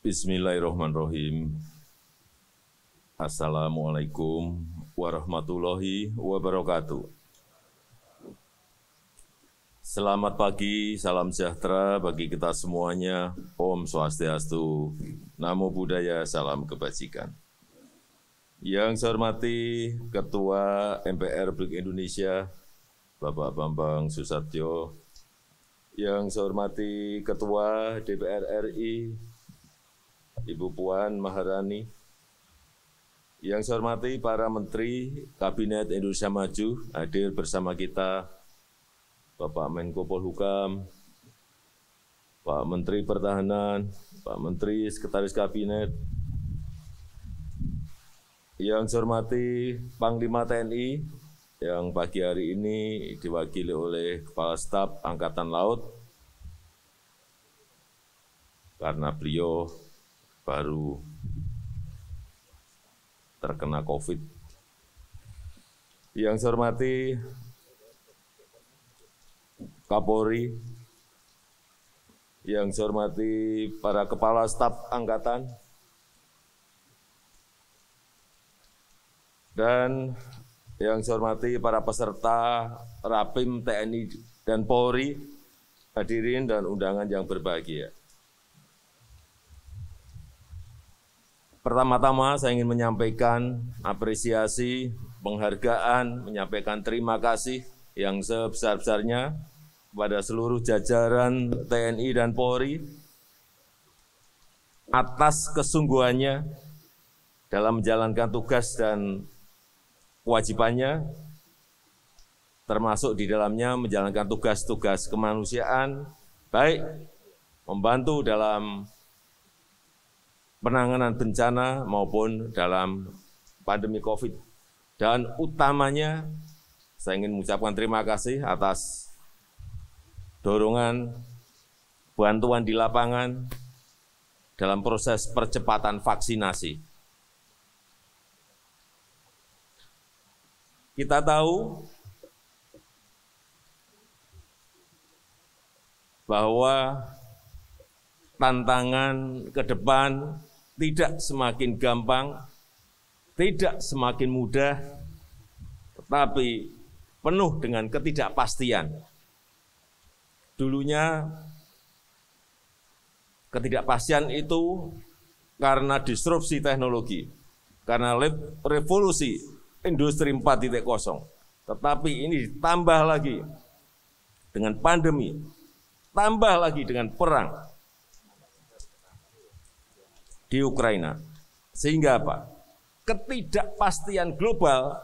Bismillahirrahmanirrahim. Assalamualaikum warahmatullahi wabarakatuh. Selamat pagi, salam sejahtera bagi kita semuanya. Om Swastiastu, Namo Buddhaya, salam kebajikan. Yang saya hormati Ketua MPR Republik Indonesia, Bapak Bambang Susatyo, yang saya hormati Ketua DPR RI, Ibu Puan Maharani, yang saya hormati para Menteri Kabinet Indonesia Maju hadir bersama kita, Bapak Menko Polhukam, Pak Menteri Pertahanan, Pak Menteri Sekretaris Kabinet, yang saya hormati Panglima TNI yang pagi hari ini diwakili oleh Kepala Staf Angkatan Laut, karena beliau baru terkena COVID. Yang saya hormati Kapolri, yang saya hormati para kepala staf angkatan, dan yang saya hormati para peserta Rapim TNI dan Polri, hadirin dan undangan yang berbahagia. Pertama-tama saya ingin menyampaikan apresiasi, penghargaan, menyampaikan terima kasih yang sebesar-besarnya kepada seluruh jajaran TNI dan Polri atas kesungguhannya dalam menjalankan tugas dan kewajibannya termasuk di dalamnya menjalankan tugas-tugas kemanusiaan baik membantu dalam penanganan bencana maupun dalam pandemi COVID. Dan utamanya saya ingin mengucapkan terima kasih atas dorongan bantuan di lapangan dalam proses percepatan vaksinasi. Kita tahu bahwa tantangan ke depan tidak semakin gampang, tidak semakin mudah, tetapi penuh dengan ketidakpastian. Dulunya ketidakpastian itu karena disrupsi teknologi, karena revolusi industri 4.0. Tetapi ini ditambah lagi dengan pandemi, tambah lagi dengan perang, di Ukraina. Sehingga apa? Ketidakpastian global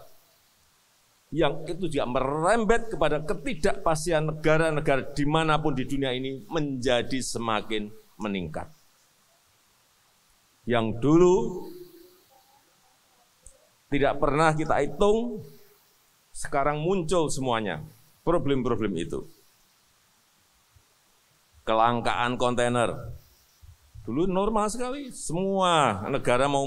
yang itu juga merembet kepada ketidakpastian negara-negara dimanapun di dunia ini menjadi semakin meningkat. Yang dulu tidak pernah kita hitung, sekarang muncul semuanya problem-problem itu. Kelangkaan kontainer, Dulu normal sekali, semua negara mau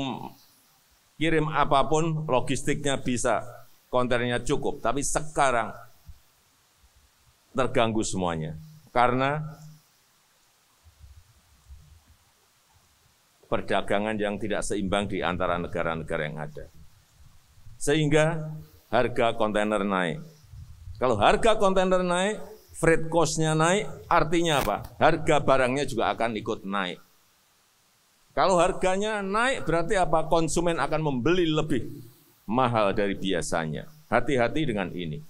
kirim apapun logistiknya bisa, kontennya cukup. Tapi sekarang terganggu semuanya karena perdagangan yang tidak seimbang di antara negara-negara yang ada. Sehingga harga kontainer naik. Kalau harga kontainer naik, freight cost-nya naik, artinya apa? Harga barangnya juga akan ikut naik. Kalau harganya naik berarti apa? Konsumen akan membeli lebih mahal dari biasanya. Hati-hati dengan ini.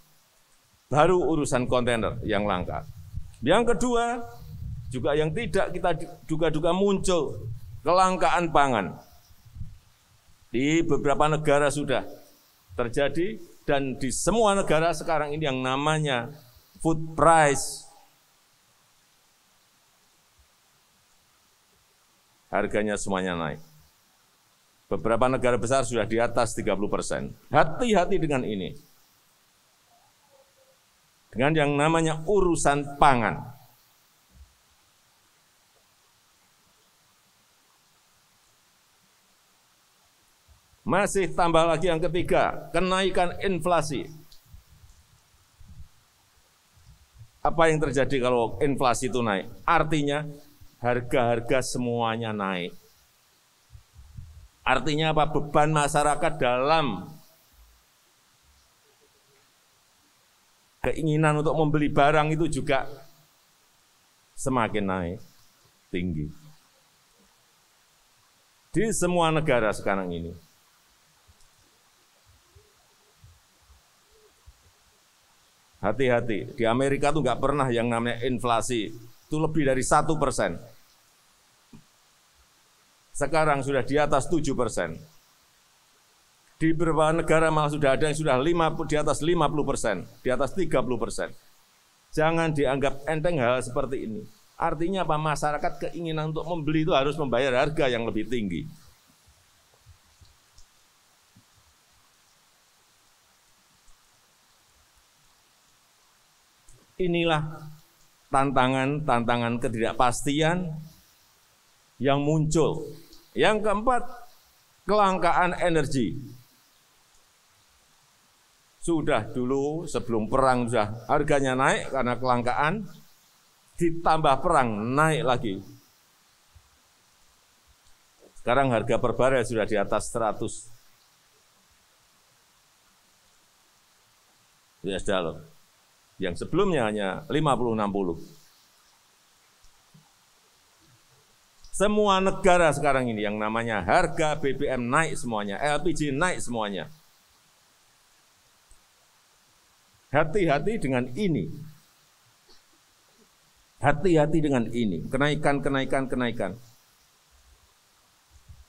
Baru urusan kontainer yang langka. Yang kedua, juga yang tidak kita duga-duga muncul, kelangkaan pangan. Di beberapa negara sudah terjadi dan di semua negara sekarang ini yang namanya food price harganya semuanya naik. Beberapa negara besar sudah di atas 30 persen. Hati-hati dengan ini. Dengan yang namanya urusan pangan. Masih tambah lagi yang ketiga, kenaikan inflasi. Apa yang terjadi kalau inflasi itu naik? Artinya harga-harga semuanya naik. Artinya apa? Beban masyarakat dalam keinginan untuk membeli barang itu juga semakin naik tinggi. Di semua negara sekarang ini. Hati-hati, di Amerika tuh nggak pernah yang namanya inflasi itu lebih dari satu persen. Sekarang sudah di atas 7 persen. Di beberapa negara malah sudah ada yang sudah 50, di atas 50 persen, di atas 30 persen. Jangan dianggap enteng hal seperti ini. Artinya apa? Masyarakat keinginan untuk membeli itu harus membayar harga yang lebih tinggi. Inilah tantangan-tantangan ketidakpastian yang muncul. Yang keempat, kelangkaan energi. Sudah dulu sebelum perang sudah harganya naik karena kelangkaan, ditambah perang naik lagi. Sekarang harga per barel sudah di atas 100 Ya sudah loh yang sebelumnya hanya 50-60. Semua negara sekarang ini yang namanya harga BBM naik semuanya, LPG naik semuanya. Hati-hati dengan ini. Hati-hati dengan ini, kenaikan, kenaikan, kenaikan.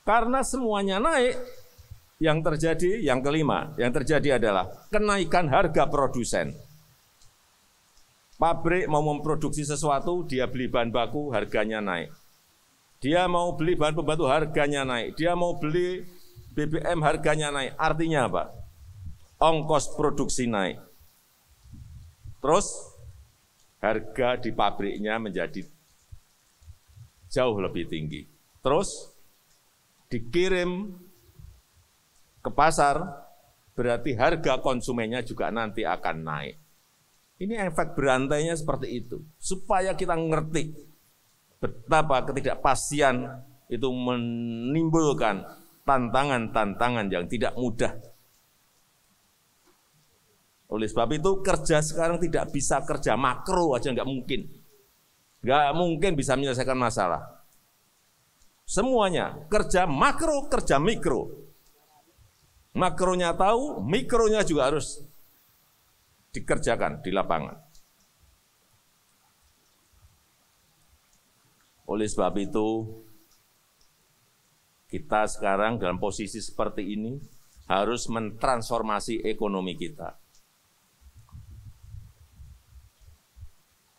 Karena semuanya naik, yang terjadi yang kelima, yang terjadi adalah kenaikan harga produsen pabrik mau memproduksi sesuatu, dia beli bahan baku, harganya naik. Dia mau beli bahan pembantu, harganya naik. Dia mau beli BBM, harganya naik. Artinya apa? Ongkos produksi naik. Terus harga di pabriknya menjadi jauh lebih tinggi. Terus dikirim ke pasar, berarti harga konsumennya juga nanti akan naik. Ini efek berantainya seperti itu. Supaya kita ngerti betapa ketidakpastian itu menimbulkan tantangan-tantangan yang tidak mudah. Oleh sebab itu kerja sekarang tidak bisa kerja makro aja nggak mungkin. Nggak mungkin bisa menyelesaikan masalah. Semuanya kerja makro, kerja mikro. Makronya tahu, mikronya juga harus dikerjakan di lapangan. Oleh sebab itu, kita sekarang dalam posisi seperti ini harus mentransformasi ekonomi kita.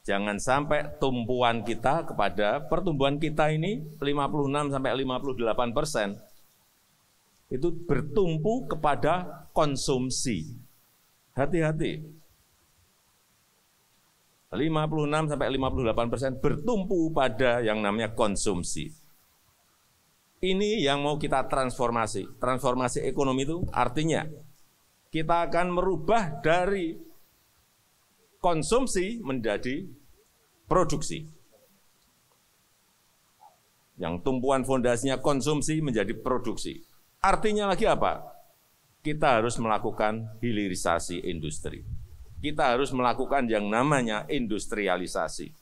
Jangan sampai tumpuan kita kepada pertumbuhan kita ini 56 sampai 58 persen itu bertumpu kepada konsumsi. Hati-hati, 56 sampai 58 persen bertumpu pada yang namanya konsumsi. Ini yang mau kita transformasi. Transformasi ekonomi itu artinya kita akan merubah dari konsumsi menjadi produksi. Yang tumpuan fondasinya konsumsi menjadi produksi. Artinya lagi apa? Kita harus melakukan hilirisasi industri kita harus melakukan yang namanya industrialisasi.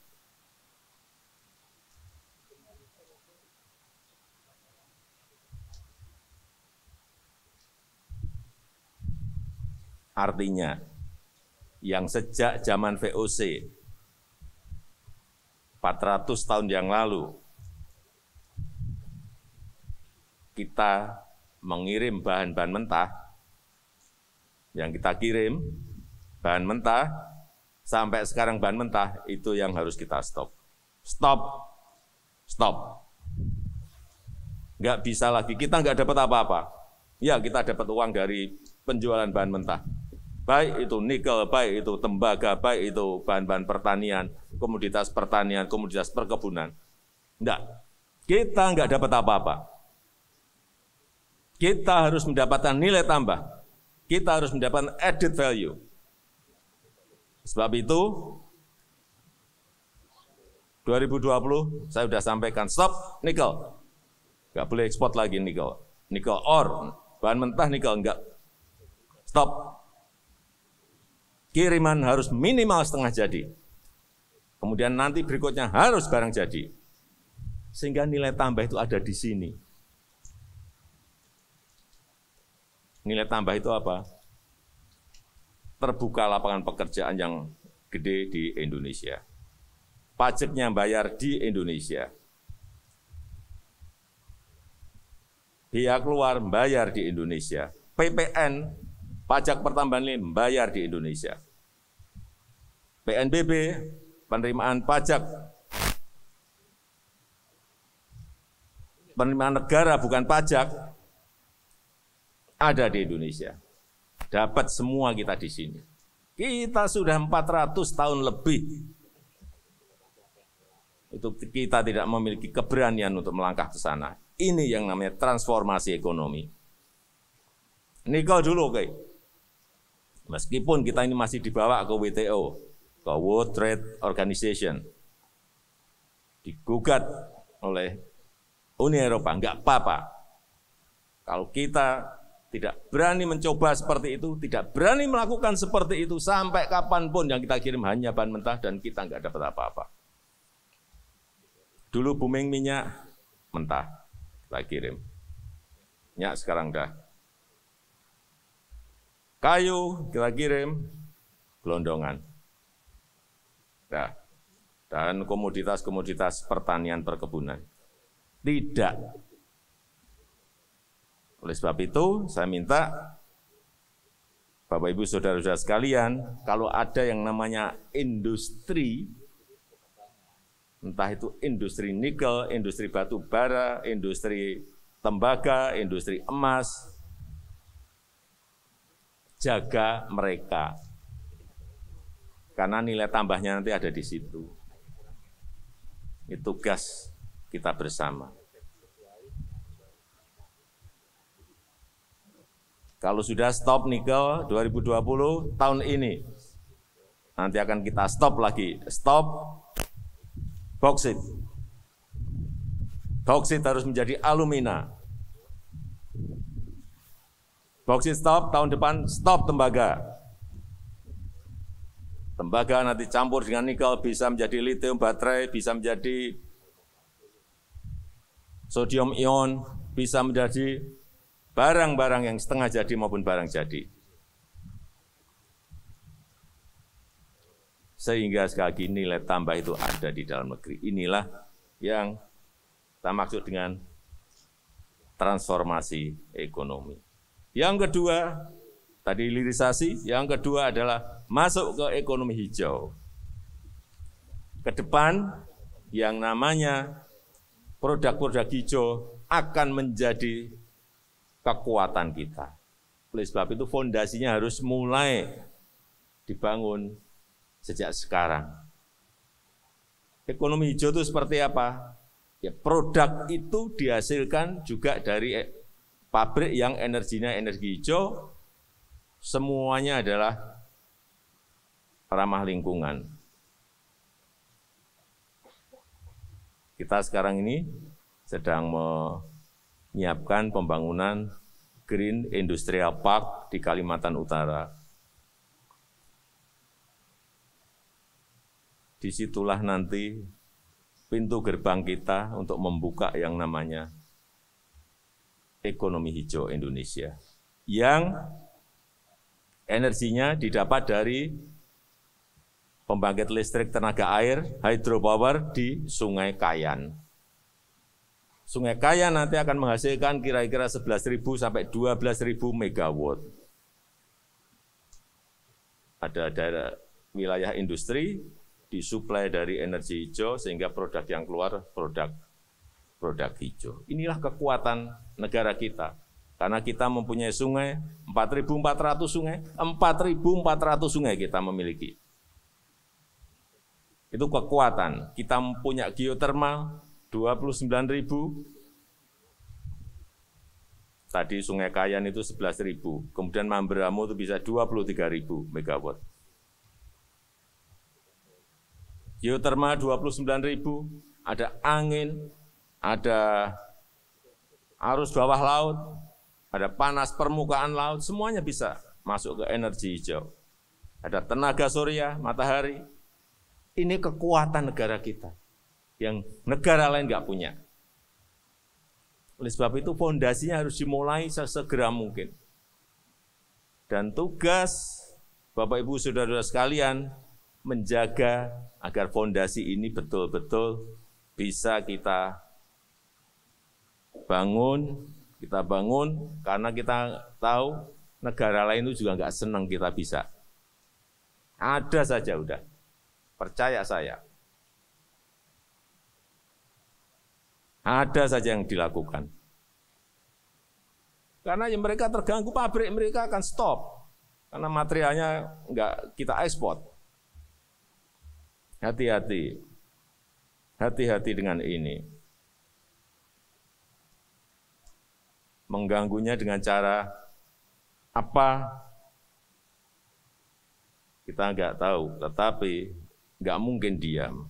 Artinya, yang sejak zaman VOC, 400 tahun yang lalu, kita mengirim bahan-bahan mentah yang kita kirim bahan mentah, sampai sekarang bahan mentah itu yang harus kita stop. Stop, stop. Gak bisa lagi, kita gak dapat apa-apa. Ya, kita dapat uang dari penjualan bahan mentah. Baik itu nikel, baik itu tembaga, baik itu bahan-bahan pertanian, komoditas pertanian, komoditas perkebunan. Enggak, kita gak dapat apa-apa. Kita harus mendapatkan nilai tambah. Kita harus mendapatkan added value Sebab itu 2020 saya sudah sampaikan stop nikel. Enggak boleh ekspor lagi nikel. Nikel or bahan mentah nikel enggak. Stop. Kiriman harus minimal setengah jadi. Kemudian nanti berikutnya harus barang jadi. Sehingga nilai tambah itu ada di sini. Nilai tambah itu apa? terbuka lapangan pekerjaan yang gede di Indonesia. Pajaknya bayar di Indonesia. Biaya keluar bayar di Indonesia. PPN, pajak pertambahan nilai bayar di Indonesia. PNBP, penerimaan pajak penerimaan negara bukan pajak ada di Indonesia. Dapat semua kita di sini. Kita sudah 400 tahun lebih. Itu kita tidak memiliki keberanian untuk melangkah ke sana. Ini yang namanya transformasi ekonomi. Nikel dulu, oke. Meskipun kita ini masih dibawa ke WTO, ke World Trade Organization, digugat oleh Uni Eropa, enggak apa-apa. Kalau kita tidak berani mencoba seperti itu, tidak berani melakukan seperti itu sampai kapanpun yang kita kirim hanya bahan mentah dan kita nggak dapat apa-apa. Dulu booming minyak mentah, kita kirim. Minyak sekarang dah. Kayu kita kirim, gelondongan. Dah. Dan komoditas-komoditas pertanian perkebunan. Tidak oleh sebab itu, saya minta Bapak Ibu Saudara-saudara sekalian, kalau ada yang namanya industri, entah itu industri nikel, industri batu bara, industri tembaga, industri emas, jaga mereka. Karena nilai tambahnya nanti ada di situ. Itu tugas kita bersama. Kalau sudah stop nikel 2020 tahun ini, nanti akan kita stop lagi. Stop boksit. Boksit harus menjadi alumina. Boksit stop, tahun depan stop tembaga. Tembaga nanti campur dengan nikel bisa menjadi lithium baterai, bisa menjadi sodium ion, bisa menjadi barang-barang yang setengah jadi maupun barang jadi. Sehingga sekali lagi nilai tambah itu ada di dalam negeri. Inilah yang kita maksud dengan transformasi ekonomi. Yang kedua, tadi lirisasi, yang kedua adalah masuk ke ekonomi hijau. Ke depan yang namanya produk-produk hijau akan menjadi kekuatan kita. Oleh sebab itu fondasinya harus mulai dibangun sejak sekarang. Ekonomi hijau itu seperti apa? Ya, produk itu dihasilkan juga dari eh, pabrik yang energinya energi hijau. Semuanya adalah ramah lingkungan. Kita sekarang ini sedang menyiapkan pembangunan Green Industrial Park di Kalimantan Utara. Disitulah nanti pintu gerbang kita untuk membuka yang namanya ekonomi hijau Indonesia. Yang energinya didapat dari pembangkit listrik tenaga air, hydropower di Sungai Kayan. Sungai Kaya nanti akan menghasilkan kira-kira 11.000 sampai 12.000 megawatt. Ada daerah wilayah industri disuplai dari energi hijau sehingga produk yang keluar produk produk hijau. Inilah kekuatan negara kita. Karena kita mempunyai sungai, 4.400 sungai, 4.400 sungai kita memiliki. Itu kekuatan. Kita punya geotermal, 29.000. Tadi Sungai Kayan itu 11.000, kemudian Mamberamo itu bisa 23.000 megawatt. 29 29.000, ada angin, ada arus bawah laut, ada panas permukaan laut, semuanya bisa masuk ke energi hijau. Ada tenaga surya, matahari. Ini kekuatan negara kita yang negara lain nggak punya. Oleh sebab itu fondasinya harus dimulai sesegera mungkin. Dan tugas Bapak Ibu Saudara-saudara sekalian menjaga agar fondasi ini betul-betul bisa kita bangun, kita bangun karena kita tahu negara lain itu juga nggak senang kita bisa. Ada saja udah, percaya saya. Ada saja yang dilakukan. Karena yang mereka terganggu pabrik mereka akan stop karena materialnya nggak kita ekspor. Hati-hati, hati-hati dengan ini. Mengganggunya dengan cara apa? Kita nggak tahu, tetapi nggak mungkin diam.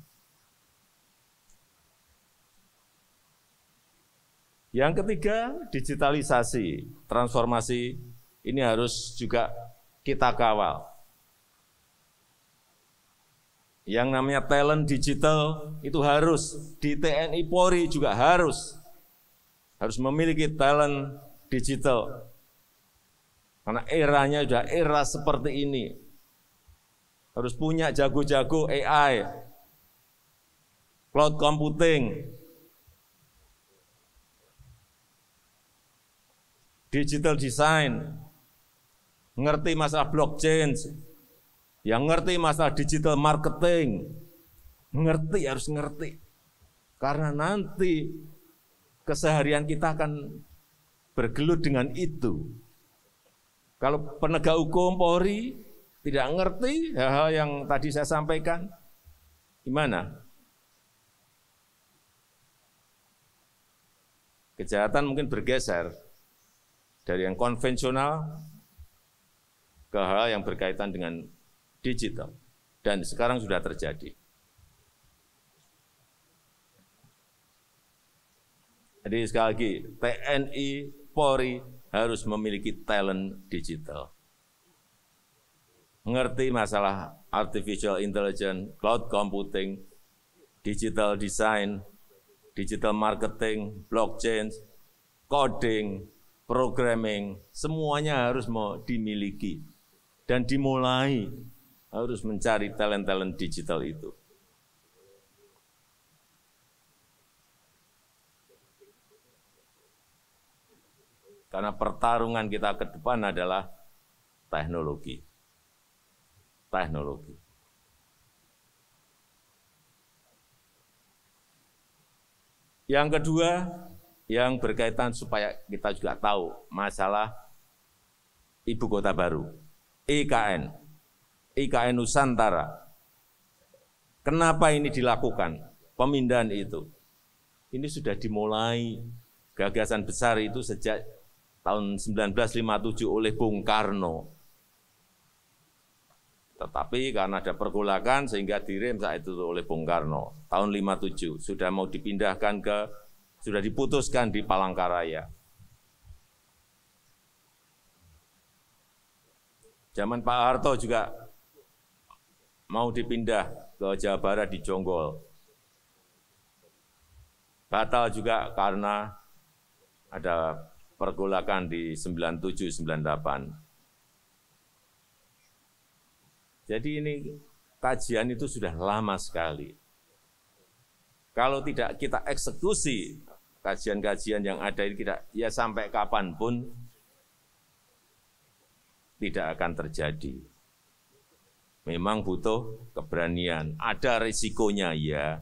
Yang ketiga, digitalisasi, transformasi ini harus juga kita kawal. Yang namanya talent digital itu harus di TNI Polri juga harus harus memiliki talent digital. Karena eranya sudah era seperti ini. Harus punya jago-jago AI, cloud computing, digital design, ngerti masalah blockchain, yang ngerti masalah digital marketing, ngerti harus ngerti. Karena nanti keseharian kita akan bergelut dengan itu. Kalau penegak hukum Polri tidak ngerti hal-hal yang tadi saya sampaikan, gimana? Kejahatan mungkin bergeser, dari yang konvensional ke hal yang berkaitan dengan digital. Dan sekarang sudah terjadi. Jadi sekali lagi, TNI, Polri harus memiliki talent digital. Mengerti masalah artificial intelligence, cloud computing, digital design, digital marketing, blockchain, coding, programming, semuanya harus mau dimiliki dan dimulai harus mencari talent-talent digital itu. Karena pertarungan kita ke depan adalah teknologi. Teknologi. Yang kedua, yang berkaitan supaya kita juga tahu masalah ibu kota baru, IKN, IKN Nusantara. Kenapa ini dilakukan, pemindahan itu? Ini sudah dimulai gagasan besar itu sejak tahun 1957 oleh Bung Karno. Tetapi karena ada pergolakan sehingga direm saat itu oleh Bung Karno tahun 57 sudah mau dipindahkan ke sudah diputuskan di Palangkaraya. Zaman Pak Harto juga mau dipindah ke Jawa Barat di Jonggol. Batal juga karena ada pergolakan di 97-98. Jadi ini kajian itu sudah lama sekali. Kalau tidak kita eksekusi kajian-kajian yang ada ini tidak ya sampai kapanpun tidak akan terjadi. Memang butuh keberanian. Ada risikonya ya,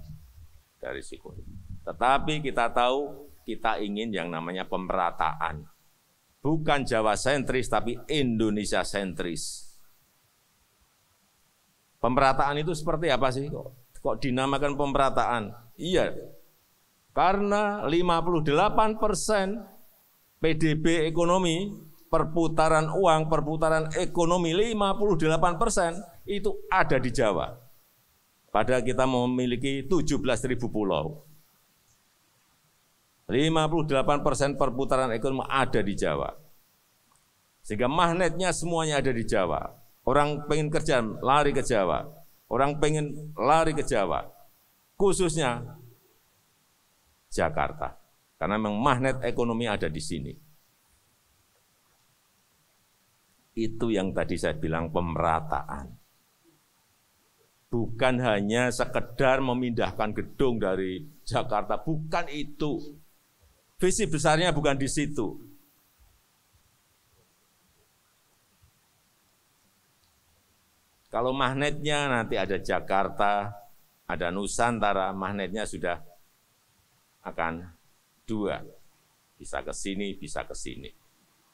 ada risikonya. Tetapi kita tahu kita ingin yang namanya pemerataan. Bukan Jawa sentris tapi Indonesia sentris. Pemerataan itu seperti apa sih kok? Kok dinamakan pemerataan? Iya, karena 58 persen PDB ekonomi, perputaran uang, perputaran ekonomi 58 persen itu ada di Jawa. Padahal kita memiliki 17 ribu pulau. 58 persen perputaran ekonomi ada di Jawa. Sehingga magnetnya semuanya ada di Jawa. Orang pengen kerja, lari ke Jawa. Orang pengen lari ke Jawa. Khususnya Jakarta. Karena memang magnet ekonomi ada di sini. Itu yang tadi saya bilang pemerataan. Bukan hanya sekedar memindahkan gedung dari Jakarta, bukan itu. Visi besarnya bukan di situ. Kalau magnetnya nanti ada Jakarta, ada Nusantara, magnetnya sudah akan dua. Bisa ke sini, bisa ke sini.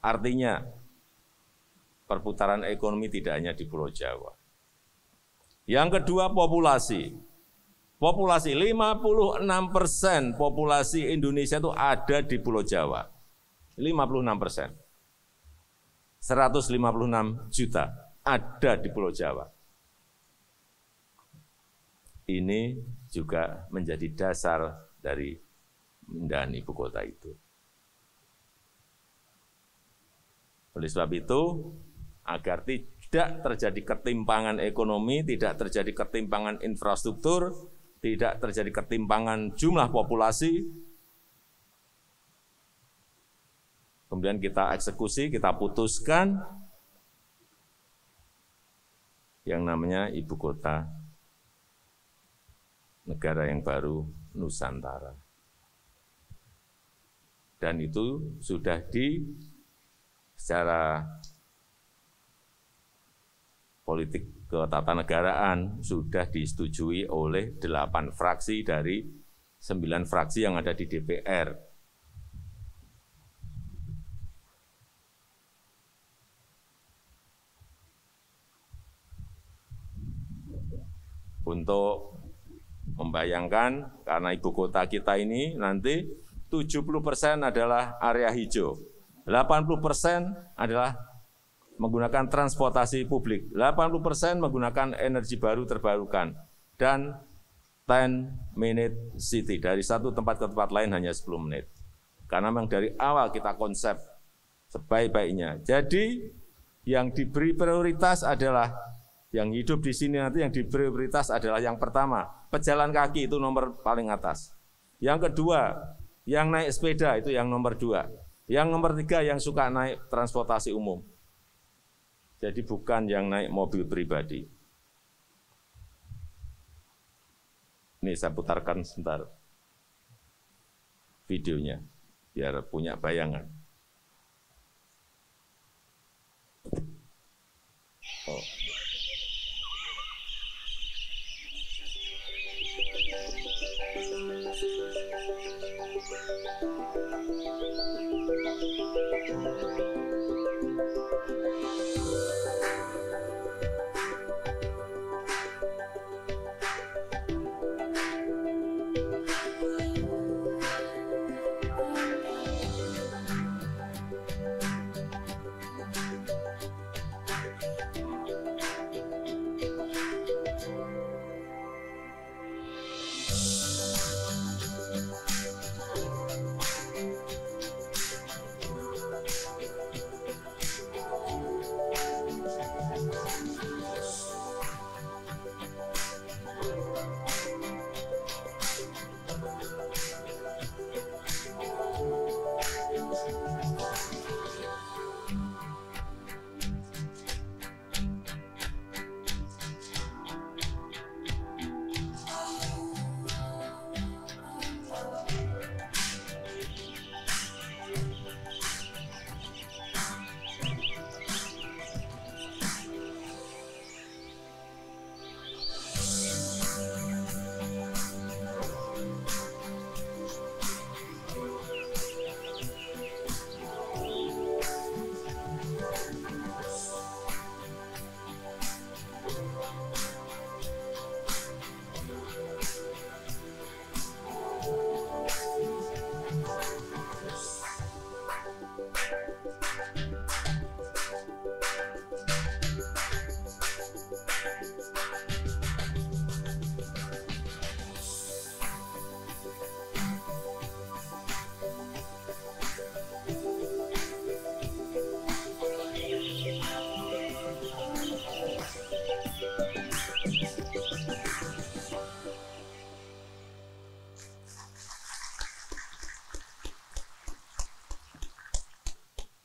Artinya perputaran ekonomi tidak hanya di Pulau Jawa. Yang kedua populasi. Populasi 56 persen populasi Indonesia itu ada di Pulau Jawa. 56 persen. 156 juta ada di Pulau Jawa. Ini juga menjadi dasar dari dan ibu kota itu. Oleh sebab itu, agar tidak terjadi ketimpangan ekonomi, tidak terjadi ketimpangan infrastruktur, tidak terjadi ketimpangan jumlah populasi, kemudian kita eksekusi, kita putuskan yang namanya ibu kota negara yang baru Nusantara dan itu sudah di secara politik ketatanegaraan sudah disetujui oleh delapan fraksi dari sembilan fraksi yang ada di DPR. Untuk membayangkan karena ibu kota kita ini nanti 70% adalah area hijau. 80% adalah menggunakan transportasi publik. 80% menggunakan energi baru terbarukan. Dan 10 minute city. Dari satu tempat ke tempat lain hanya 10 menit. Karena memang dari awal kita konsep sebaik-baiknya. Jadi yang diberi prioritas adalah yang hidup di sini nanti yang diberi prioritas adalah yang pertama, pejalan kaki itu nomor paling atas. Yang kedua, yang naik sepeda itu yang nomor dua. Yang nomor tiga yang suka naik transportasi umum. Jadi bukan yang naik mobil pribadi. Ini saya putarkan sebentar videonya, biar punya bayangan. Oh.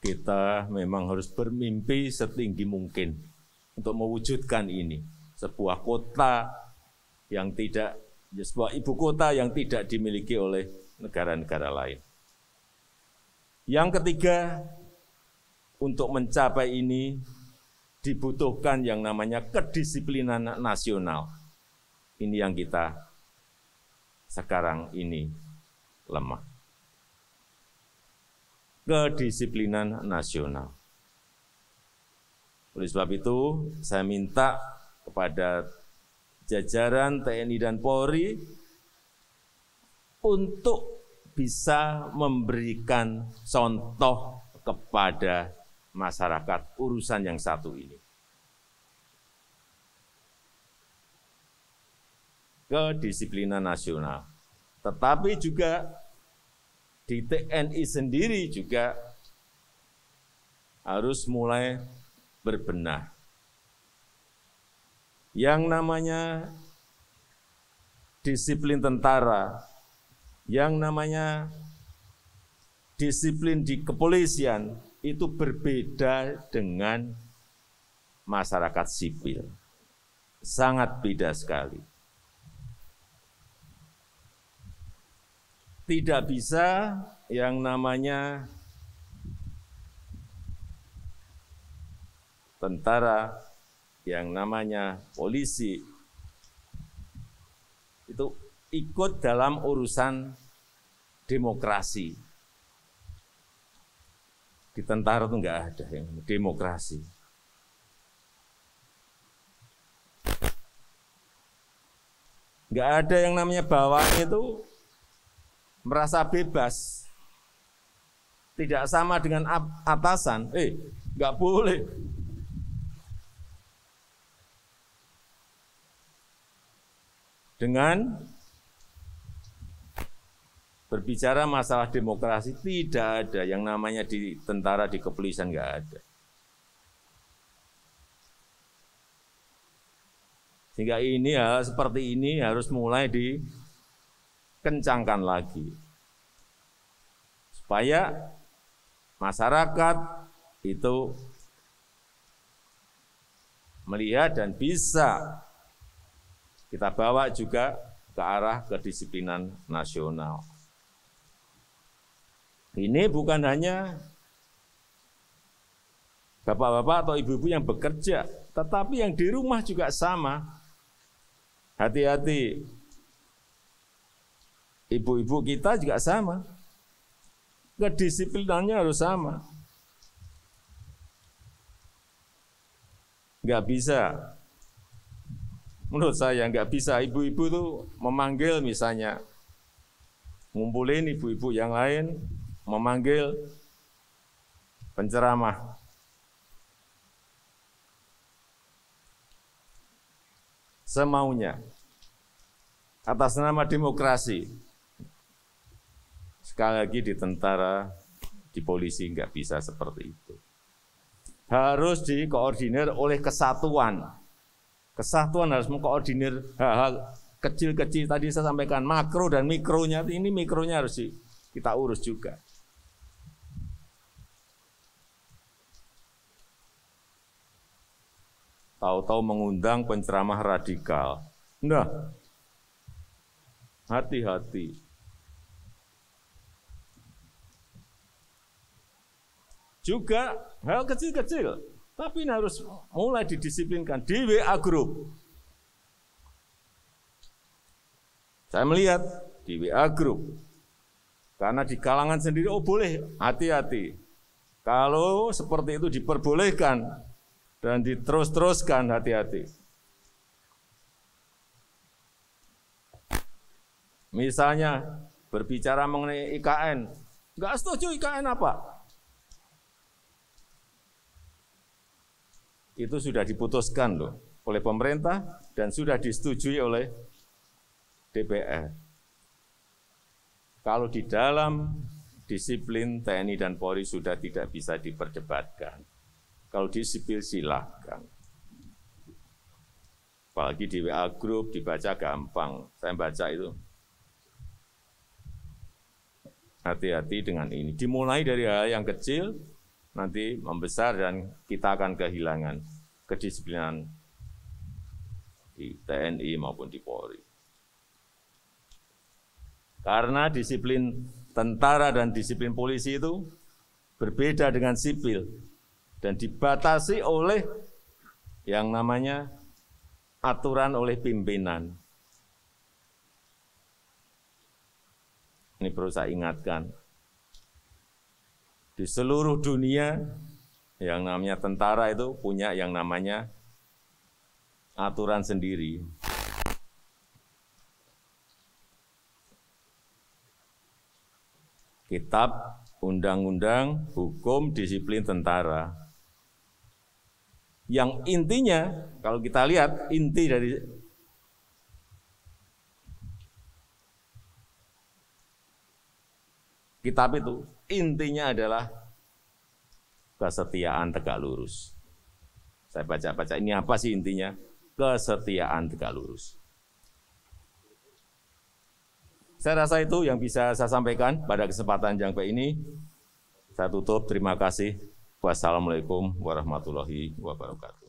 Kita memang harus bermimpi setinggi mungkin untuk mewujudkan ini. Sebuah kota yang tidak, sebuah ibu kota yang tidak dimiliki oleh negara-negara lain. Yang ketiga, untuk mencapai ini dibutuhkan yang namanya kedisiplinan nasional. Ini yang kita sekarang ini lemah kedisiplinan nasional. Oleh sebab itu, saya minta kepada jajaran TNI dan Polri untuk bisa memberikan contoh kepada masyarakat urusan yang satu ini. Kedisiplinan nasional. Tetapi juga di TNI sendiri juga harus mulai berbenah. Yang namanya disiplin tentara, yang namanya disiplin di kepolisian itu berbeda dengan masyarakat sipil. Sangat beda sekali. tidak bisa yang namanya tentara, yang namanya polisi itu ikut dalam urusan demokrasi. Di tentara itu enggak ada yang demokrasi. Enggak ada yang namanya bawah itu merasa bebas, tidak sama dengan atasan, eh nggak boleh. Dengan berbicara masalah demokrasi tidak ada yang namanya di tentara di kepolisian nggak ada. Sehingga ini ya seperti ini harus mulai di kencangkan lagi. Supaya masyarakat itu melihat dan bisa kita bawa juga ke arah kedisiplinan nasional. Ini bukan hanya bapak-bapak atau ibu-ibu yang bekerja, tetapi yang di rumah juga sama. Hati-hati, Ibu-ibu kita juga sama. Kedisiplinannya harus sama. Nggak bisa. Menurut saya nggak bisa. Ibu-ibu itu memanggil misalnya. Ngumpulin ibu-ibu yang lain, memanggil penceramah. Semaunya. Atas nama demokrasi. Sekali lagi di tentara, di polisi nggak bisa seperti itu. Harus dikoordinir oleh kesatuan. Kesatuan harus mengkoordinir hal-hal kecil-kecil tadi saya sampaikan makro dan mikronya ini mikronya harus kita urus juga. Tahu-tahu mengundang penceramah radikal. Nah, hati-hati. juga hal kecil-kecil. Tapi ini harus mulai didisiplinkan di WA Group. Saya melihat di WA Group, karena di kalangan sendiri, oh boleh, hati-hati. Kalau seperti itu diperbolehkan dan diterus-teruskan, hati-hati. Misalnya berbicara mengenai IKN, nggak setuju IKN apa? itu sudah diputuskan loh oleh pemerintah dan sudah disetujui oleh DPR. Kalau di dalam disiplin TNI dan Polri sudah tidak bisa diperdebatkan. Kalau disiplin silahkan. Apalagi di WA Group dibaca gampang. Saya baca itu. Hati-hati dengan ini. Dimulai dari hal yang kecil, nanti membesar dan kita akan kehilangan kedisiplinan di TNI maupun di Polri. Karena disiplin tentara dan disiplin polisi itu berbeda dengan sipil dan dibatasi oleh yang namanya aturan oleh pimpinan. Ini perlu saya ingatkan, di seluruh dunia yang namanya tentara itu punya yang namanya aturan sendiri. Kitab Undang-Undang Hukum Disiplin Tentara. Yang intinya, kalau kita lihat inti dari kitab itu Intinya adalah kesetiaan tegak lurus. Saya baca-baca ini apa sih intinya? Kesetiaan tegak lurus. Saya rasa itu yang bisa saya sampaikan pada kesempatan yang baik ini. Saya tutup, terima kasih. Wassalamualaikum warahmatullahi wabarakatuh.